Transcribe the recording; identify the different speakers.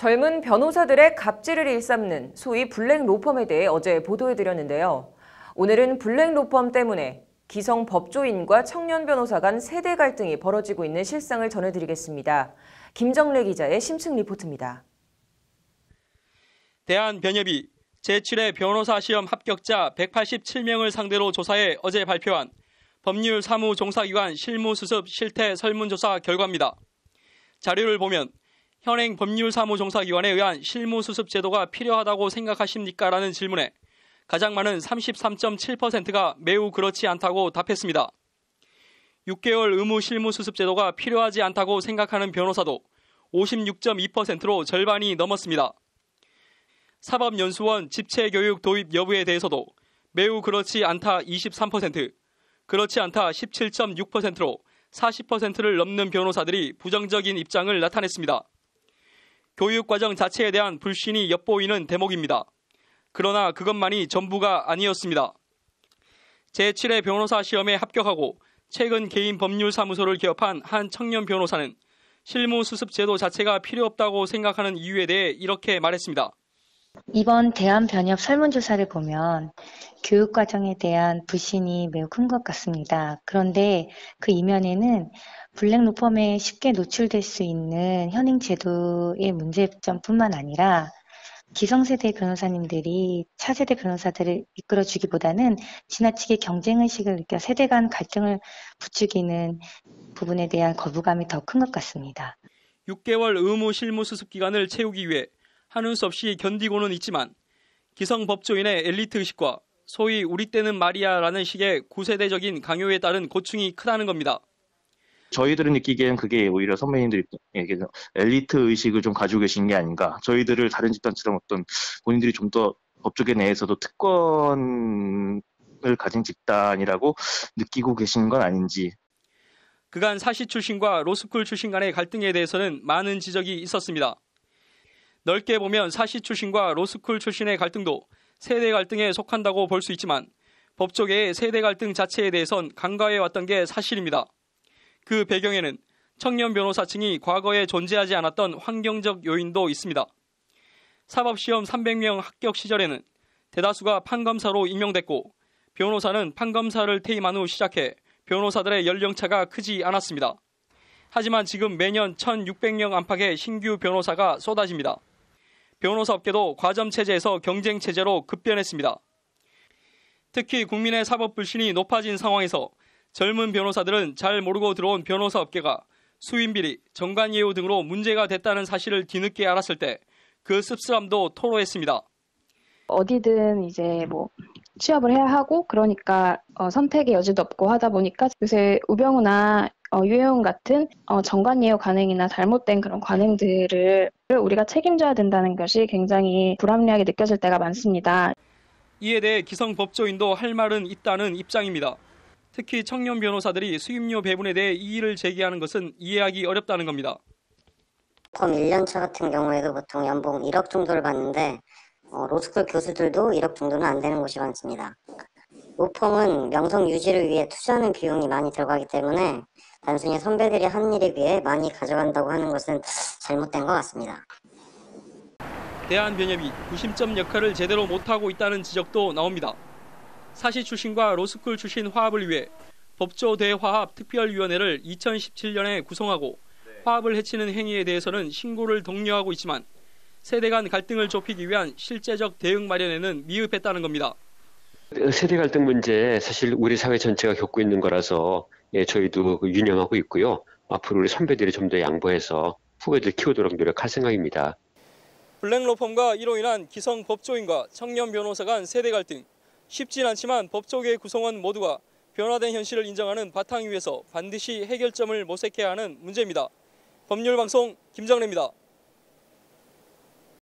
Speaker 1: 젊은 변호사들의 갑질을 일삼는 소위 블랙 로펌에 대해 어제 보도해드렸는데요. 오늘은 블랙 로펌 때문에 기성 법조인과 청년 변호사 간 세대 갈등이 벌어지고 있는 실상을 전해드리겠습니다. 김정래 기자의 심층 리포트입니다.
Speaker 2: 대한변협이 제7회 변호사 시험 합격자 187명을 상대로 조사해 어제 발표한 법률 사무 종사기관 실무수습 실태 설문조사 결과입니다. 자료를 보면 현행 법률 사무종사기관에 의한 실무수습 제도가 필요하다고 생각하십니까? 라는 질문에 가장 많은 33.7%가 매우 그렇지 않다고 답했습니다. 6개월 의무 실무수습 제도가 필요하지 않다고 생각하는 변호사도 56.2%로 절반이 넘었습니다. 사법연수원 집체교육 도입 여부에 대해서도 매우 그렇지 않다 23%, 그렇지 않다 17.6%로 40%를 넘는 변호사들이 부정적인 입장을 나타냈습니다. 교육과정 자체에 대한 불신이 엿보이는 대목입니다. 그러나 그것만이 전부가 아니었습니다. 제7회 변호사 시험에 합격하고 최근 개인 법률사무소를 개업한 한 청년 변호사는 실무수습제도 자체가 필요 없다고 생각하는 이유에 대해 이렇게 말했습니다.
Speaker 1: 이번 대한변협 설문조사를 보면 교육과정에 대한 불신이 매우 큰 것 같습니다. 그런데 그 이면에는 블랙 로펌에 쉽게 노출될 수 있는 현행 제도의 문제점뿐만 아니라 기성세대 변호사님들이 차세대 변호사들을 이끌어 주기보다는 지나치게 경쟁의식을 느껴 세대 간 갈등을 부추기는 부분에 대한 거부감이 더 큰 것 같습니다.
Speaker 2: 6개월 의무 실무 수습 기간을 채우기 위해 하는 수 없이 견디고는 있지만 기성 법조인의 엘리트 의식과 소위 우리 때는 말이야라는 식의 구세대적인 강요에 따른 고충이 크다는 겁니다.
Speaker 1: 저희들은 느끼기엔 그게 오히려 선배님들에게 엘리트 의식을 좀 가지고 계신 게 아닌가. 저희들을 다른 집단처럼 어떤 본인들이 좀 더 법조계 내에서도 특권을 가진 집단이라고 느끼고 계신 건 아닌지.
Speaker 2: 그간 사시 출신과 로스쿨 출신 간의 갈등에 대해서는 많은 지적이 있었습니다. 넓게 보면 사시 출신과 로스쿨 출신의 갈등도 세대 갈등에 속한다고 볼 수 있지만 법조계의 세대 갈등 자체에 대해선 간과해 왔던 게 사실입니다. 그 배경에는 청년 변호사층이 과거에 존재하지 않았던 환경적 요인도 있습니다. 사법시험 300명 합격 시절에는 대다수가 판검사로 임명됐고 변호사는 판검사를 퇴임한 후 시작해 변호사들의 연령차가 크지 않았습니다. 하지만 지금 매년 1,600명 안팎의 신규 변호사가 쏟아집니다. 변호사 업계도 과점 체제에서 경쟁 체제로 급변했습니다. 특히 국민의 사법 불신이 높아진 상황에서 젊은 변호사들은 잘 모르고 들어온 변호사 업계가 수임 비리, 정관 예우 등으로 문제가 됐다는 사실을 뒤늦게 알았을 때 그 씁쓸함도 토로했습니다.
Speaker 1: 어디든 이제 뭐 취업을 해야 하고 그러니까 어, 선택의 여지도 없고 하다 보니까 요새 우병우나 어, 유해용 같은 어, 정관예우 관행이나 잘못된 그런 관행들을 우리가 책임져야 된다는 것이 굉장히 불합리하게 느껴질 때가 많습니다.
Speaker 2: 이에 대해 기성 법조인도 할 말은 있다는 입장입니다. 특히 청년 변호사들이 수임료 배분에 대해 이의를 제기하는 것은 이해하기 어렵다는 겁니다.
Speaker 1: 보 1년차 같은 경우에도 보통 연봉 1억 정도를 받는데 어, 로스쿨 교수들도 1억 정도는 안 되는 곳이 많습니다. 우펑은 명성 유지를 위해 투자하는 비용이 많이 들어가기 때문에 단순히 선배들이 한 일에 비해 많이 가져간다고 하는 것은 잘못된 것 같습니다.
Speaker 2: 대한변협이 구심점 역할을 제대로 못하고 있다는 지적도 나옵니다. 사시 출신과 로스쿨 출신 화합을 위해 법조 대화합 특별위원회를 2017년에 구성하고 화합을 해치는 행위에 대해서는 신고를 독려하고 있지만 세대 간 갈등을 좁히기 위한 실제적 대응 마련에는 미흡했다는 겁니다. 세대 갈등 문제 사실 우리 사회 전체가 겪고 있는 거라서 예, 저희도 그 유념하고 있고요. 앞으로 우리 선배들이 좀 더 양보해서 후배들 키우도록 노력할 생각입니다. 블랙 로펌과 이로 인한 기성 법조인과 청년 변호사 간 세대 갈등. 쉽진 않지만 법조계 구성원 모두가 변화된 현실을 인정하는 바탕 위에서 반드시 해결점을 모색해야 하는 문제입니다. 법률방송 김정래입니다.